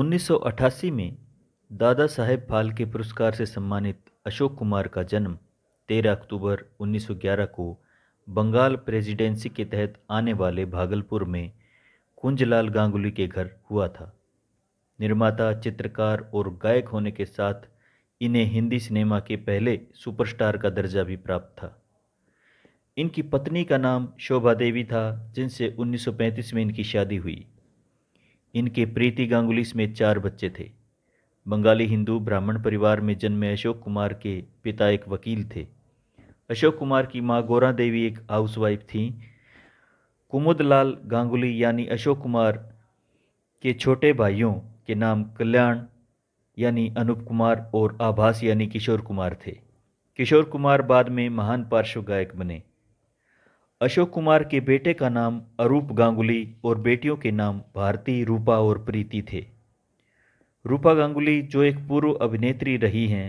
1988 में दादा साहेब फाल्के पुरस्कार से सम्मानित अशोक कुमार का जन्म 13 अक्टूबर 1911 को बंगाल प्रेसिडेंसी के तहत आने वाले भागलपुर में कुंजलाल गांगुली के घर हुआ था निर्माता चित्रकार और गायक होने के साथ इन्हें हिंदी सिनेमा के पहले सुपरस्टार का दर्जा भी प्राप्त था इनकी पत्नी का नाम शोभा देवी था जिनसे 1935 में इनकी शादी हुई इनके प्रीति गांगुली समेत चार बच्चे थे बंगाली हिंदू ब्राह्मण परिवार में जन्मे अशोक कुमार के पिता एक वकील थे अशोक कुमार की माँ गोरा देवी एक हाउसवाइफ थीं कुमुदलाल गांगुली यानी अशोक कुमार के छोटे भाइयों के नाम कल्याण यानी अनूप कुमार और आभास यानी किशोर कुमार थे किशोर कुमार बाद में महान पार्श्व गायक बने अशोक कुमार के बेटे का नाम अरूप गांगुली और बेटियों के नाम भारती रूपा और प्रीति थे रूपा गांगुली जो एक पूर्व अभिनेत्री रही हैं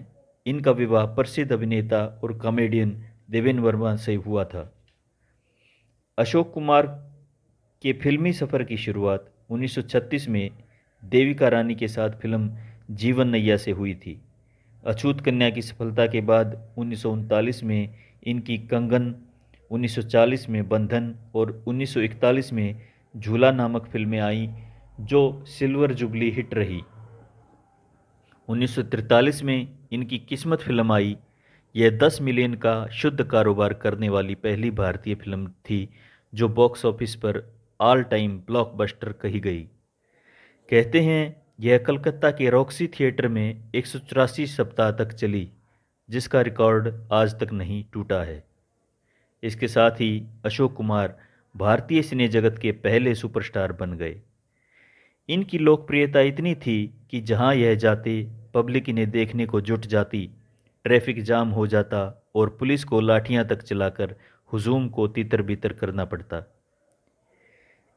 इनका विवाह प्रसिद्ध अभिनेता और कॉमेडियन देवेन वर्मा से हुआ था अशोक कुमार के फिल्मी सफ़र की शुरुआत 1936 में देविका रानी के साथ फिल्म जीवन नैया से हुई थी अछूत कन्या की सफलता के बाद उन्नीस में इनकी कंगन 1940 में बंधन और 1941 में झूला नामक फिल्में आईं जो सिल्वर जुबली हिट रही 1943 में इनकी किस्मत फिल्म आई यह 10 मिलियन का शुद्ध कारोबार करने वाली पहली भारतीय फिल्म थी जो बॉक्स ऑफिस पर ऑल टाइम ब्लॉकबस्टर कही गई कहते हैं यह कलकत्ता के रॉक्सी थिएटर में एक सप्ताह तक चली जिसका रिकॉर्ड आज तक नहीं टूटा है इसके साथ ही अशोक कुमार भारतीय सिने जगत के पहले सुपरस्टार बन गए इनकी लोकप्रियता इतनी थी कि जहां यह जाते पब्लिक इन्हें देखने को जुट जाती ट्रैफिक जाम हो जाता और पुलिस को लाठियां तक चलाकर हुजूम को तितर बितर करना पड़ता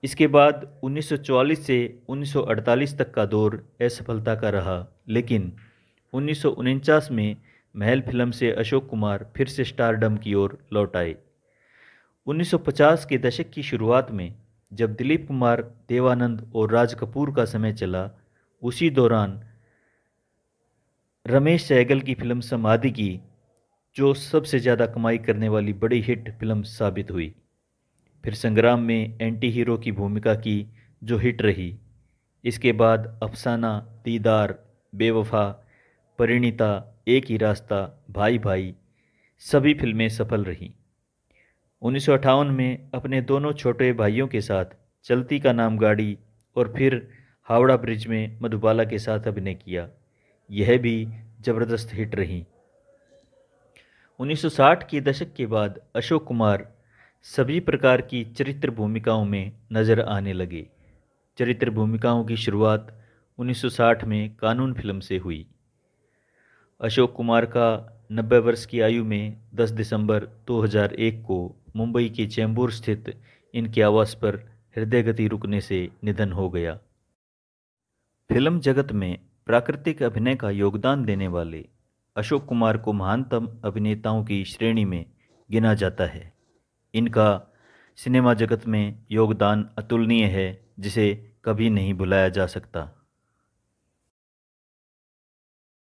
इसके बाद 1944 से 1948 तक का दौर असफलता का रहा लेकिन उन्नीस में महल फिल्म से अशोक कुमार फिर से स्टारडम की ओर लौट आए 1950 के दशक की शुरुआत में जब दिलीप कुमार देवानंद और राज कपूर का समय चला उसी दौरान रमेश सहगल की फिल्म समाधि की जो सबसे ज़्यादा कमाई करने वाली बड़ी हिट फिल्म साबित हुई फिर संग्राम में एंटी हीरो की भूमिका की जो हिट रही इसके बाद अफसाना दीदार बेवफा परिणीता एक ही रास्ता भाई भाई सभी फिल्में सफल रहीं उन्नीस में अपने दोनों छोटे भाइयों के साथ चलती का नाम गाड़ी और फिर हावड़ा ब्रिज में मधुबाला के साथ अभिनय किया यह भी ज़बरदस्त हिट रही 1960 के दशक के बाद अशोक कुमार सभी प्रकार की चरित्र भूमिकाओं में नज़र आने लगे चरित्र भूमिकाओं की शुरुआत 1960 में कानून फिल्म से हुई अशोक कुमार का 90 वर्ष की आयु में 10 दिसंबर 2001 को मुंबई के चेंबूर स्थित इनके आवास पर हृदय गति रुकने से निधन हो गया फिल्म जगत में प्राकृतिक अभिनय का योगदान देने वाले अशोक कुमार को महानतम अभिनेताओं की श्रेणी में गिना जाता है इनका सिनेमा जगत में योगदान अतुलनीय है जिसे कभी नहीं भुलाया जा सकता